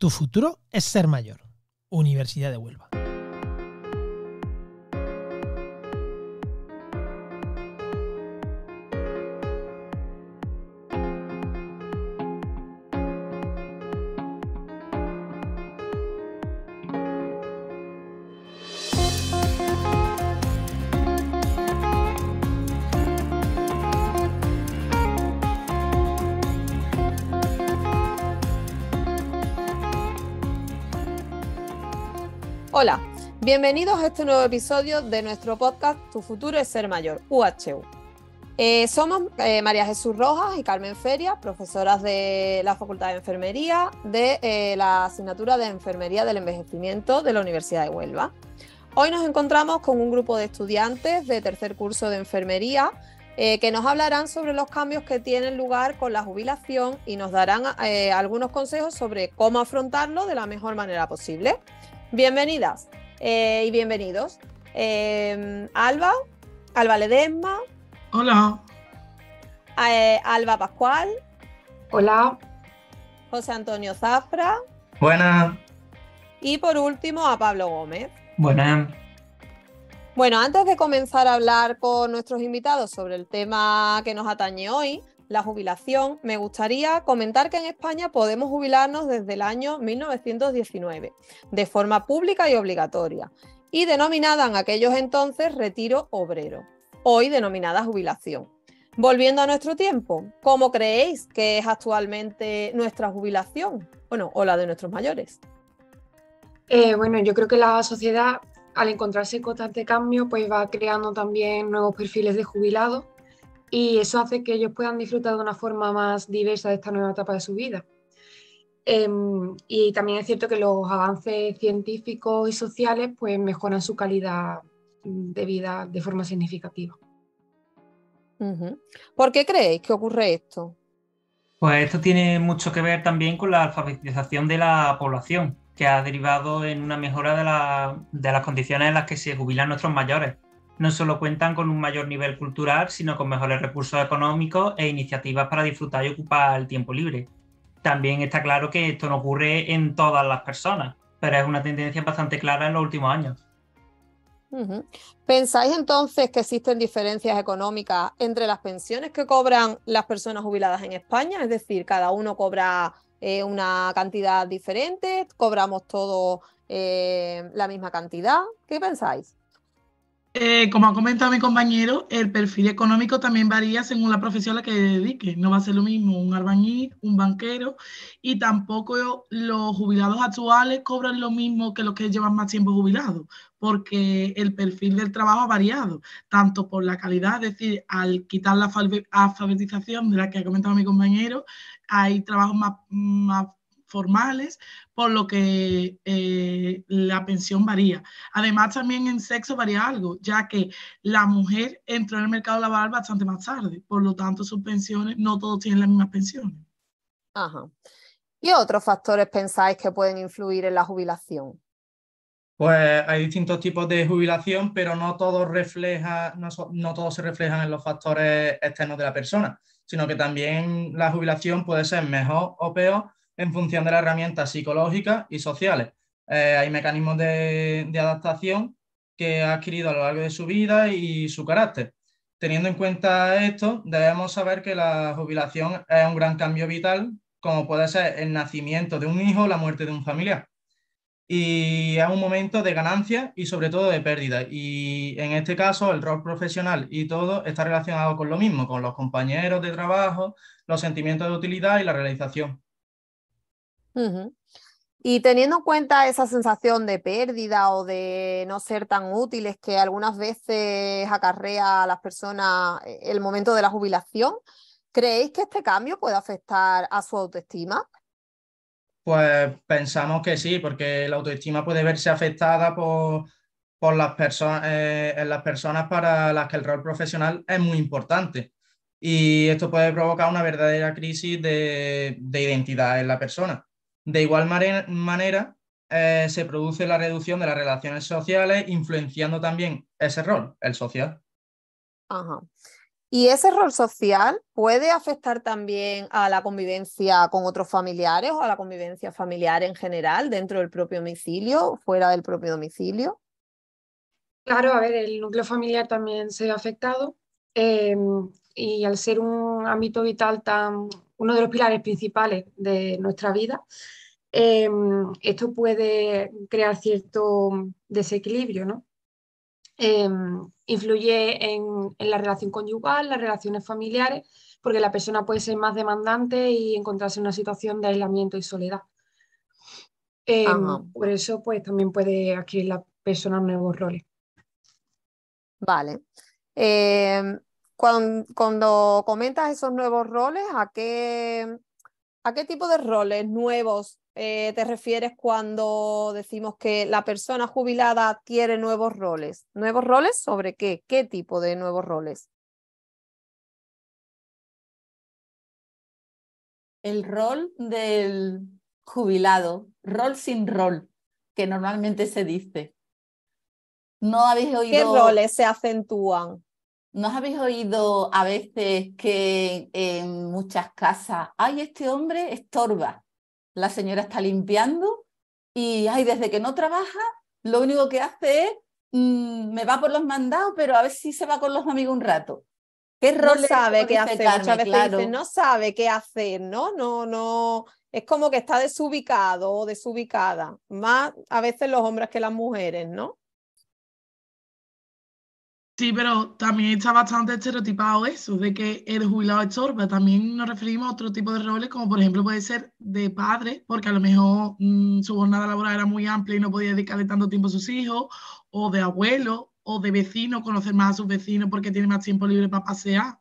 Tu futuro es ser mayor. Universidad de Huelva. Bienvenidos a este nuevo episodio de nuestro podcast Tu futuro es ser mayor, UHU. Eh, somos eh, María Jesús Rojas y Carmen Feria, profesoras de la Facultad de Enfermería de eh, la asignatura de Enfermería del Envejecimiento de la Universidad de Huelva. Hoy nos encontramos con un grupo de estudiantes de tercer curso de enfermería que nos hablarán sobre los cambios que tienen lugar con la jubilación y nos darán algunos consejos sobre cómo afrontarlo de la mejor manera posible. Bienvenidas. Eh, y bienvenidos. Em, Alba, Alba Ledesma. Hola. Eh, Alba Pascual. Hola. José Antonio Zafra. Buenas. Y por último a Pablo Gómez. Buenas. Bueno, antes de comenzar a hablar con nuestros invitados sobre el tema que nos atañe hoy, la jubilación, me gustaría comentar que en España podemos jubilarnos desde el año 1919, de forma pública y obligatoria, y denominada en aquellos entonces retiro obrero, hoy denominada jubilación. Volviendo a nuestro tiempo, ¿cómo creéis que es actualmente nuestra jubilación? Bueno, o la de nuestros mayores. Eh, bueno, yo creo que la sociedad, al encontrarse en constante cambio, pues va creando también nuevos perfiles de jubilados y eso hace que ellos puedan disfrutar de una forma más diversa de esta nueva etapa de su vida. Em, y también es cierto que los avances científicos y sociales pues, mejoran su calidad de vida de forma significativa. ¿Por qué creéis que ocurre esto? Pues esto tiene mucho que ver también con la alfabetización de la población, que ha derivado en una mejora de las condiciones en las que se jubilan nuestros mayores no solo cuentan con un mayor nivel cultural, sino con mejores recursos económicos e iniciativas para disfrutar y ocupar el tiempo libre. También está claro que esto no ocurre en todas las personas, pero es una tendencia bastante clara en los últimos años. ¿Pensáis entonces que existen diferencias económicas entre las pensiones que cobran las personas jubiladas en España? Es decir, cada uno cobra eh, una cantidad diferente, cobramos todos eh, la misma cantidad. ¿Qué pensáis? Eh, como ha comentado mi compañero, el perfil económico también varía según la profesión a la que dedique. No va a ser lo mismo un albañil, un banquero y tampoco los jubilados actuales cobran lo mismo que los que llevan más tiempo jubilados, porque el perfil del trabajo ha variado, tanto por la calidad, es decir, al quitar la alfabetización de la que ha comentado mi compañero, hay trabajos más, más formales, por lo que eh, la pensión varía. Además, también en sexo varía algo, ya que la mujer entró en el mercado laboral bastante más tarde, por lo tanto, sus pensiones, no todos tienen las mismas pensiones. Ajá. otros factores pensáis que pueden influir en la jubilación? Pues hay distintos tipos de jubilación, pero no todos refleja, no todos se reflejan en los factores externos de la persona, sino que también la jubilación puede ser mejor o peor en función de las herramientas psicológicas y sociales. Eh, hay mecanismos de, de, adaptación que ha adquirido a lo largo de su vida y su carácter. Teniendo en cuenta esto, debemos saber que la jubilación es un gran cambio vital, como puede ser el nacimiento de un hijo o la muerte de un familiar. Y es un momento de ganancia y sobre todo de pérdida. Y en este caso, el rol profesional y todo está relacionado con lo mismo, con los compañeros de trabajo, los sentimientos de utilidad y la realización. Y teniendo en cuenta esa sensación de pérdida o de no ser tan útiles que algunas veces acarrea a las personas eh, el momento de la jubilación, ¿creéis que este cambio puede afectar a su autoestima? Pues pensamos que sí, porque la autoestima puede verse afectada por, las, personas, eh, en las personas para las que el rol profesional es muy importante. Y esto puede provocar una verdadera crisis de, de identidad en la persona de igual manera, eh, se produce la reducción de las relaciones sociales, influenciando también ese rol, el social. Ajá. ¿Y ese rol social puede afectar también a la convivencia con otros familiares o a la convivencia familiar en general dentro del propio domicilio, fuera del propio domicilio? Claro, a ver, el núcleo familiar también se ha afectado eh, y al ser un ámbito vital tan uno de los pilares principales de nuestra vida, em, esto puede crear cierto desequilibrio, ¿no? Em, influye en, la relación conyugal, las relaciones familiares, porque la persona puede ser más demandante y encontrarse en una situación de aislamiento y soledad. Em, ah. por eso, pues también puede adquirir la persona nuevos roles. Vale. Cuando, comentas esos nuevos roles, ¿a qué, tipo de roles nuevos eh, te refieres cuando decimos que la persona jubilada quiere nuevos roles? ¿Nuevos roles sobre qué? ¿Qué tipo de nuevos roles? El rol del jubilado, rol sin rol, que normalmente se dice. No habéis oído. ¿Qué roles se acentúan? ¿No habéis oído a veces que en muchas casas, hay este hombre estorba, la señora está limpiando y, ay, desde que no trabaja, lo único que hace es, mm, me va por los mandados, pero a ver si se va con los amigos un rato. ¿Qué rol no sabe qué hacer? Muchas veces no sabe qué hacer, ¿no? No, no, es como que está desubicado o desubicada, más a veces los hombres que las mujeres, ¿no? Sí, pero también está bastante estereotipado eso, de que el jubilado estorba. También nos referimos a otro tipo de roles, como por ejemplo puede ser de padre, porque a lo mejor mm, su jornada laboral era muy amplia y no podía dedicarle tanto tiempo a sus hijos, o de abuelo, o de vecino, conocer más a sus vecinos porque tiene más tiempo libre para pasear,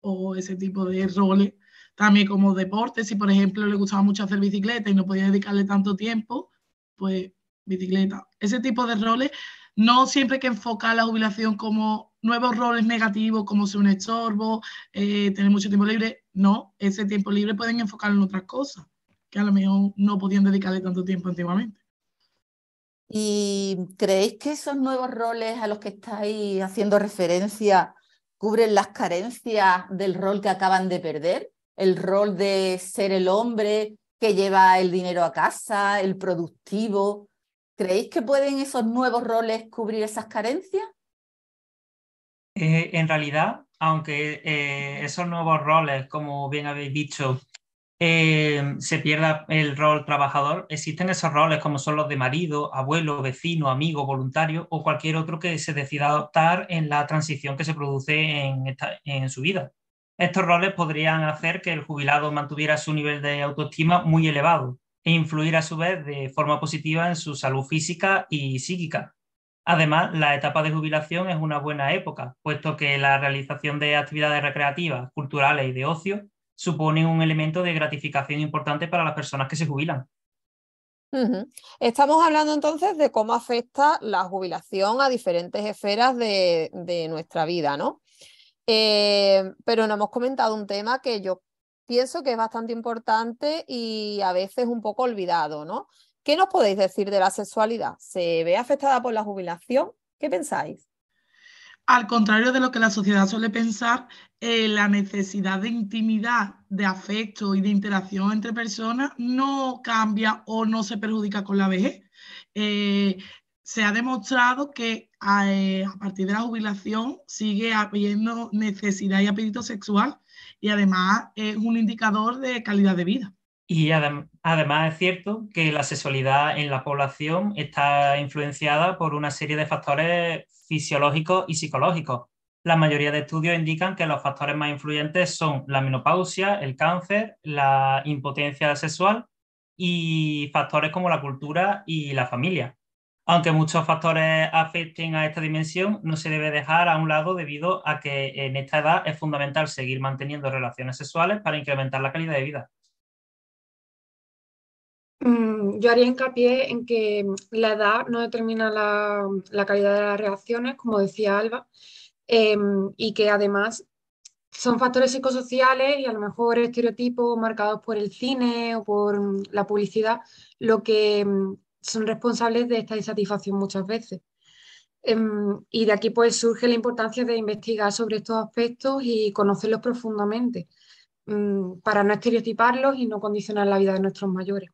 o ese tipo de roles. También como deporte, si por ejemplo le gustaba mucho hacer bicicleta y no podía dedicarle tanto tiempo, pues bicicleta. Ese tipo de roles no siempre hay que enfocar la jubilación como nuevos roles negativos, como ser un estorbo, eh, tener mucho tiempo libre. No, ese tiempo libre pueden enfocarlo en otras cosas que a lo mejor no podían dedicarle tanto tiempo antiguamente. ¿Y creéis que esos nuevos roles a los que estáis haciendo referencia cubren las carencias del rol que acaban de perder? El rol de ser el hombre que lleva el dinero a casa, el productivo, ¿Creéis que pueden esos nuevos roles cubrir esas carencias? Eh, en realidad, aunque eh, esos nuevos roles, como bien habéis dicho, eh, se pierda el rol trabajador, existen esos roles como son los de marido, abuelo, vecino, amigo, voluntario o cualquier otro que se decida adoptar en la transición que se produce en su vida. Estos roles podrían hacer que el jubilado mantuviera su nivel de autoestima muy elevado, e influir a su vez de forma positiva en su salud física y psíquica. Además, la etapa de jubilación es una buena época, puesto que la realización de actividades recreativas, culturales y de ocio supone un elemento de gratificación importante para las personas que se jubilan. Estamos hablando entonces de cómo afecta la jubilación a diferentes esferas de, nuestra vida, ¿no? Eh, pero no hemos comentado un tema que yo pienso que es bastante importante y a veces un poco olvidado, ¿no? ¿Qué nos podéis decir de la sexualidad? ¿Se ve afectada por la jubilación? ¿Qué pensáis? Al contrario de lo que la sociedad suele pensar, eh, la necesidad de intimidad, de afecto y de interacción entre personas no cambia o no se perjudica con la vejez. Eh, se ha demostrado que a, eh, a, partir de la jubilación sigue habiendo necesidad y apetito sexual y además es un indicador de calidad de vida. Y además es cierto que la sexualidad en la población está influenciada por una serie de factores fisiológicos y psicológicos. La mayoría de estudios indican que los factores más influyentes son la menopausia, el cáncer, la impotencia sexual y factores como la cultura y la familia. Aunque muchos factores afecten a esta dimensión, no se debe dejar a un lado debido a que en esta edad es fundamental seguir manteniendo relaciones sexuales para incrementar la calidad de vida. Mm, yo haría hincapié en que la edad no determina la, calidad de las relaciones, como decía Alba, em, y que además son factores psicosociales y a lo mejor estereotipos marcados por el cine o por la publicidad lo que son responsables de esta insatisfacción muchas veces. Em, y de aquí pues surge la importancia de investigar sobre estos aspectos y conocerlos profundamente mm, para no estereotiparlos y no condicionar la vida de nuestros mayores.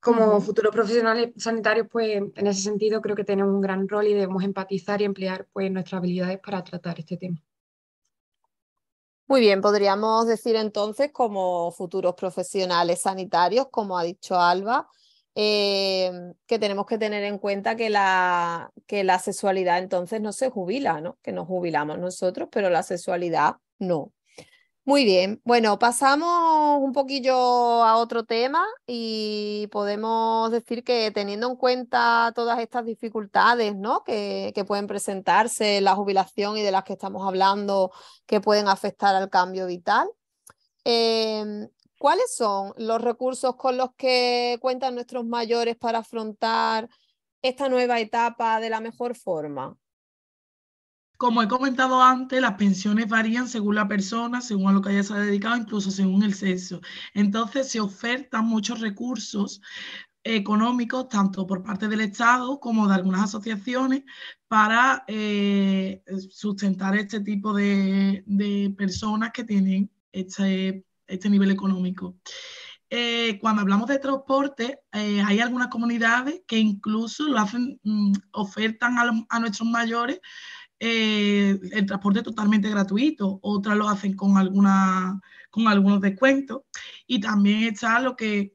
Como futuros profesionales sanitarios, pues en ese sentido creo que tenemos un gran rol y debemos empatizar y emplear pues, nuestras habilidades para tratar este tema. Muy bien, podríamos decir entonces como futuros profesionales sanitarios, como ha dicho Alba, Em, que tenemos que tener en cuenta que la, que la sexualidad entonces no se jubila, ¿no? Que nos jubilamos nosotros, pero la sexualidad no. Muy bien, bueno, pasamos un poquillo a otro tema y podemos decir que teniendo en cuenta todas estas dificultades ¿no? que, que pueden presentarse, la jubilación y de las que estamos hablando, que pueden afectar al cambio vital, em, ¿Cuáles son los recursos con los que cuentan nuestros mayores para afrontar esta nueva etapa de la mejor forma? Como he comentado antes, las pensiones varían según la persona, según a lo que haya se dedicado, incluso según el sexo. Entonces, se ofertan muchos recursos económicos, tanto por parte del Estado como de algunas asociaciones, para eh, sustentar este tipo de, de personas que tienen este este nivel económico. Eh, cuando hablamos de transporte, eh, hay algunas comunidades que incluso lo hacen, mm, ofertan a, nuestros mayores eh, el transporte totalmente gratuito, otras lo hacen con, alguna, con algunos descuentos. Y también está lo que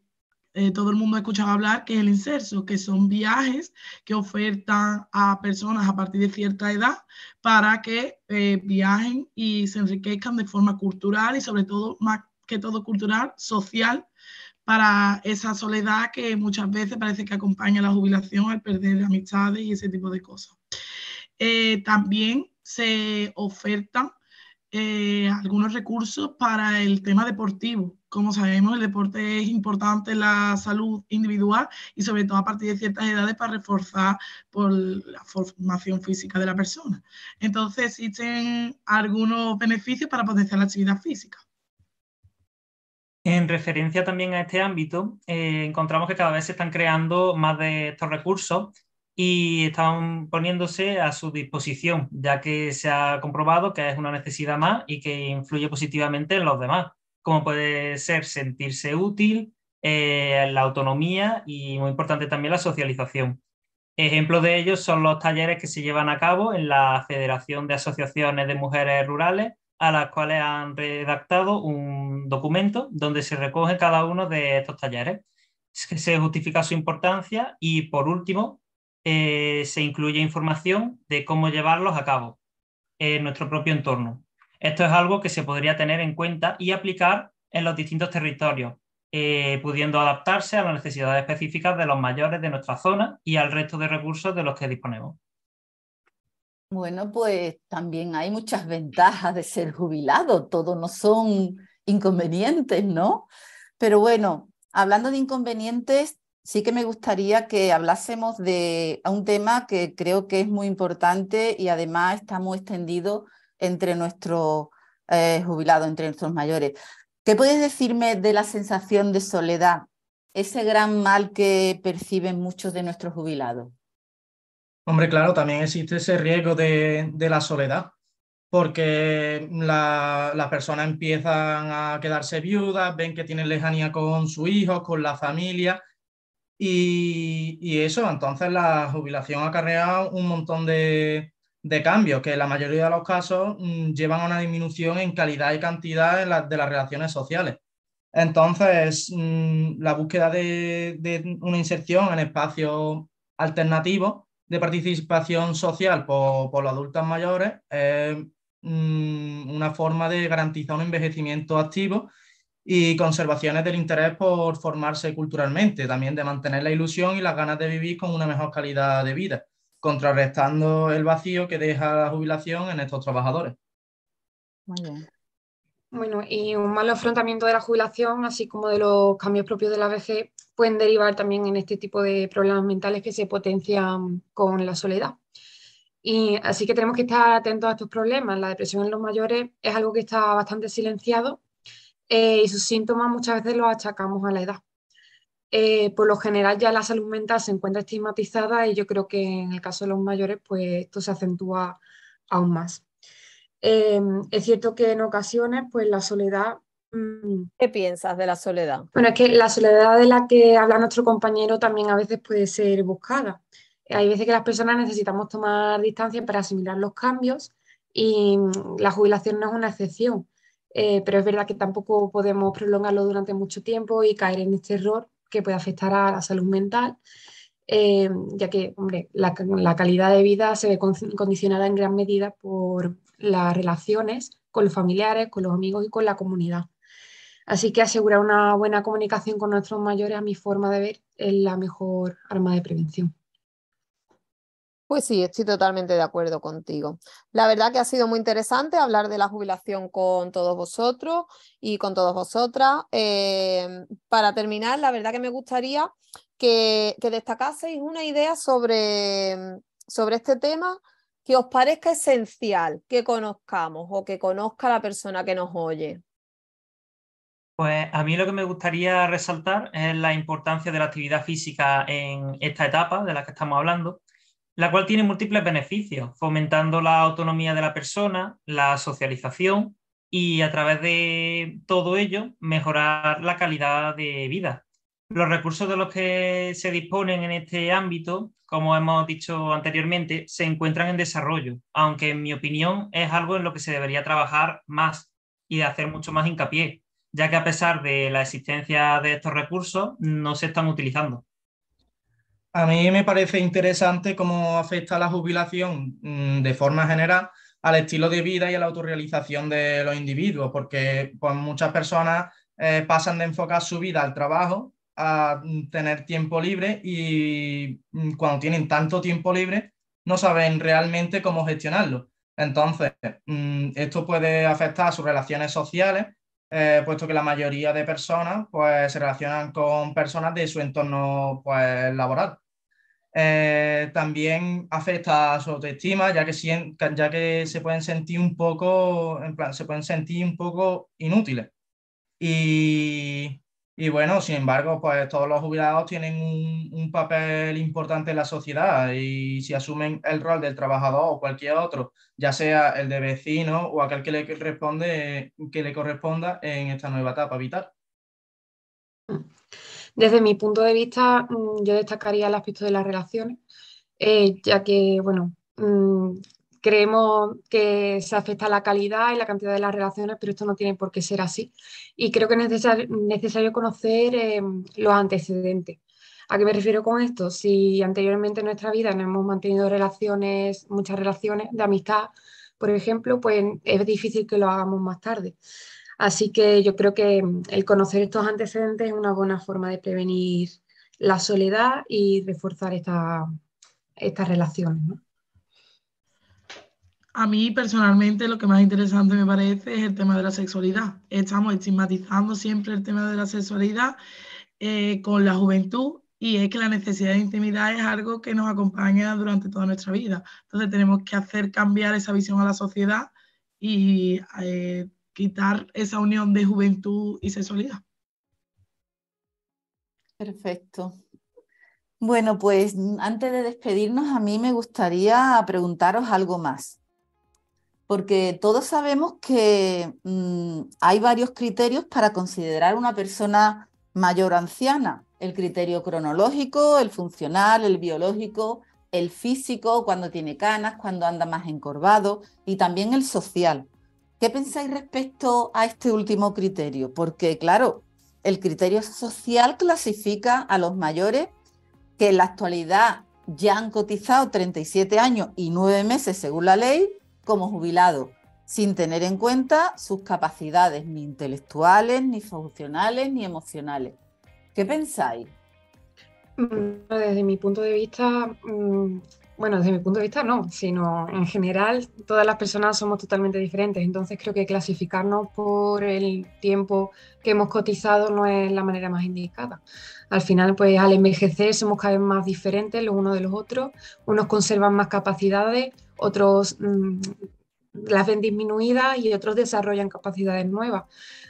todo el mundo ha escuchado hablar, que es el inserso, que son viajes que ofertan a personas a partir de cierta edad para que viajen y se enriquezcan de forma cultural y sobre todo más que todo cultural, social, para esa soledad que muchas veces parece que acompaña la jubilación al perder amistades y ese tipo de cosas. Eh, también se ofertan eh, algunos recursos para el tema deportivo. Como sabemos, el deporte es importante en la salud individual y sobre todo a partir de ciertas edades para reforzar por la formación física de la persona. Entonces existen algunos beneficios para potenciar la actividad física. En referencia también a este ámbito, eh, encontramos que cada vez se están creando más de estos recursos y están poniéndose a su disposición, ya que se ha comprobado que es una necesidad más y que influye positivamente en los demás, como puede ser sentirse útil, eh, la autonomía y, muy importante, también la socialización. Ejemplos de ellos son los talleres que se llevan a cabo en la Federación de Asociaciones de Mujeres Rurales a las cuales han redactado un documento donde se recoge cada uno de estos talleres. Se justifica su importancia y, por último, eh, se incluye información de cómo llevarlos a cabo en nuestro propio entorno. Esto es algo que se podría tener en cuenta y aplicar en los distintos territorios, eh, pudiendo adaptarse a las necesidades específicas de los mayores de nuestra zona y al resto de recursos de los que disponemos. Bueno, pues también hay muchas ventajas de ser jubilado, todos no son inconvenientes, ¿no? Pero bueno, hablando de inconvenientes, sí que me gustaría que hablásemos de un tema que creo que es muy importante y además está muy extendido entre nuestros eh, jubilados, entre nuestros mayores. ¿Qué puedes decirme de la sensación de soledad, ese gran mal que perciben muchos de nuestros jubilados? Hombre, claro, también existe ese riesgo de, la soledad, porque las personas empiezan a quedarse viudas, ven que tienen lejanía con su hijo, con la familia, y, eso, entonces la jubilación acarrea un montón de, cambios, que en la mayoría de los casos mm, llevan a una disminución en calidad y cantidad de las relaciones sociales. Entonces, mm, la búsqueda de, de una inserción en espacios alternativos de participación social por, por los adultos mayores es mm, una forma de garantizar un envejecimiento activo y conservaciones del interés por formarse culturalmente, también de mantener la ilusión y las ganas de vivir con una mejor calidad de vida, contrarrestando el vacío que deja la jubilación en estos trabajadores. Muy bien. Bueno, y un mal afrontamiento de la jubilación, así como de los cambios propios de la vejez, pueden derivar también en este tipo de problemas mentales que se potencian con la soledad. Y así que tenemos que estar atentos a estos problemas. La depresión en los mayores es algo que está bastante silenciado eh, y sus síntomas muchas veces los achacamos a la edad. Eh, por lo general ya la salud mental se encuentra estigmatizada y yo creo que en el caso de los mayores pues esto se acentúa aún más. Eh, es cierto que en ocasiones, pues la soledad... Mm, ¿Qué piensas de la soledad? Bueno, es que la soledad de la que habla nuestro compañero también a veces puede ser buscada. Hay veces que las personas necesitamos tomar distancia para asimilar los cambios y mm, la jubilación no es una excepción. Eh, pero es verdad que tampoco podemos prolongarlo durante mucho tiempo y caer en este error que puede afectar a la salud mental, eh, ya que, hombre, la, calidad de vida se ve condicionada en gran medida por las relaciones con los familiares, con los amigos y con la comunidad. Así que asegurar una buena comunicación con nuestros mayores, a mi forma de ver, es la mejor arma de prevención. Pues sí, estoy totalmente de acuerdo contigo. La verdad que ha sido muy interesante hablar de la jubilación con todos vosotros y con todas vosotras. Em, para terminar, la verdad que me gustaría que, que destacaseis una idea sobre este tema que os parezca esencial que conozcamos o que conozca la persona que nos oye? Pues a mí lo que me gustaría resaltar es la importancia de la actividad física en esta etapa de la que estamos hablando, la cual tiene múltiples beneficios, fomentando la autonomía de la persona, la socialización y a través de todo ello mejorar la calidad de vida. Los recursos de los que se disponen en este ámbito como hemos dicho anteriormente, se encuentran en desarrollo, aunque en mi opinión es algo en lo que se debería trabajar más y hacer mucho más hincapié, ya que a pesar de la existencia de estos recursos, no se están utilizando. A mí me parece interesante cómo afecta la jubilación mm, de forma general al estilo de vida y a la autorrealización de los individuos, porque pues, muchas personas eh, pasan de enfocar su vida al trabajo a mm, tener tiempo libre y mm, cuando tienen tanto tiempo libre no saben realmente cómo gestionarlo. Entonces, mm, esto puede afectar a sus relaciones sociales, eh, puesto que la mayoría de personas pues, se relacionan con personas de su entorno pues, laboral. Eh, también afecta a su autoestima, ya que, ya que se pueden sentir un poco, en plan, se pueden sentir un poco inútiles. Y y bueno, sin embargo, pues todos los jubilados tienen un, papel importante en la sociedad y si asumen el rol del trabajador o cualquier otro, ya sea el de vecino o aquel que le, responde, que le corresponda en esta nueva etapa vital. Desde mi punto de vista, mm, yo destacaría el aspecto de las relaciones, eh, ya que, bueno, mm, creemos que se afecta la calidad y la cantidad de las relaciones, pero esto no tiene por qué ser así. Y creo que es necesario conocer eh, los antecedentes. ¿A qué me refiero con esto? Si anteriormente en nuestra vida no hemos mantenido relaciones, muchas relaciones de amistad, por ejemplo, pues es difícil que lo hagamos más tarde. Así que yo creo que mm, el conocer estos antecedentes es una buena forma de prevenir la soledad y reforzar esta, estas relaciones. ¿no? A mí personalmente lo que más interesante me parece es el tema de la sexualidad. Estamos estigmatizando siempre el tema de la sexualidad eh, con la juventud y es que la necesidad de intimidad es algo que nos acompaña durante toda nuestra vida. Entonces tenemos que hacer cambiar esa visión a la sociedad y eh, quitar esa unión de juventud y sexualidad. Perfecto. Bueno, pues antes de despedirnos, a mí me gustaría preguntaros algo más porque todos sabemos que mm, hay varios criterios para considerar una persona mayor o anciana. El criterio cronológico, el funcional, el biológico, el físico, cuando tiene canas, cuando anda más encorvado y también el social. ¿Qué pensáis respecto a este último criterio? Porque claro, el criterio social clasifica a los mayores que en la actualidad ya han cotizado 37 años y 9 meses según la ley como jubilado, sin tener en cuenta sus capacidades ni intelectuales, ni funcionales, ni emocionales. ¿Qué pensáis? Mm, desde mi punto de vista, mm, bueno, desde mi punto de vista no, sino en general todas las personas somos totalmente diferentes, entonces creo que clasificarnos por el tiempo que hemos cotizado no es la manera más indicada. Al final, pues al envejecer somos cada vez más diferentes los unos de los otros, unos conservan más capacidades, otros mm, las ven disminuidas y otros desarrollan capacidades nuevas.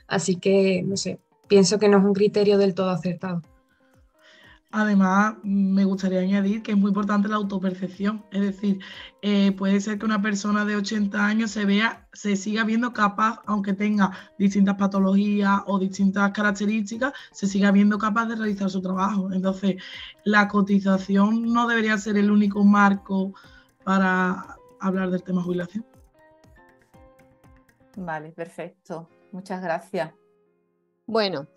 Así que, no sé, pienso que no es un criterio del todo acertado. Además, me gustaría añadir que es muy importante la autopercepción, es decir, eh, puede ser que una persona de 80 años se vea, se siga viendo capaz, aunque tenga distintas patologías o distintas características, se siga viendo capaz de realizar su trabajo. Entonces, la cotización no debería ser el único marco para hablar del tema jubilación. Vale, perfecto. Muchas gracias. Bueno,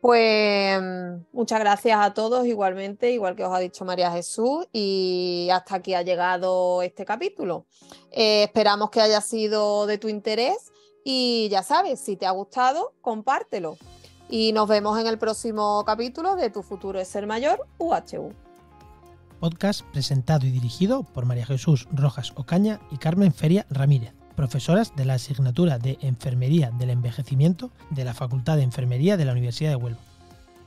pues mm, muchas gracias a todos igualmente, igual que os ha dicho María Jesús, y hasta aquí ha llegado este capítulo. Eh, esperamos que haya sido de tu interés y ya sabes, si te ha gustado, compártelo. Y nos vemos en el próximo capítulo de Tu futuro es ser mayor, UHU. Podcast presentado y dirigido por María Jesús Rojas Ocaña y Carmen Feria Ramírez profesoras de la asignatura de Enfermería del Envejecimiento de la Facultad de Enfermería de la Universidad de Huelva.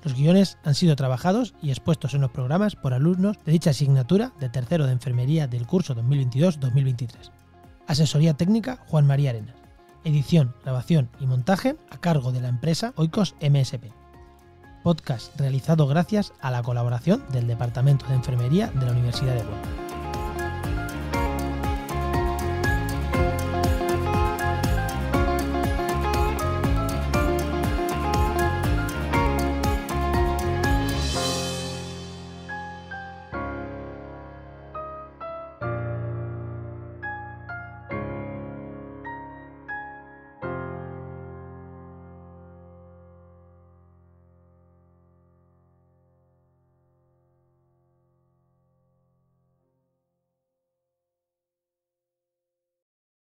Los guiones han sido trabajados y expuestos en los programas por alumnos de dicha asignatura de tercero de enfermería del curso 2022-2023. Asesoría técnica Juan María Arenas. Edición, grabación y montaje a cargo de la empresa Oikos MSP. Podcast realizado gracias a la colaboración del Departamento de Enfermería de la Universidad de Huelva.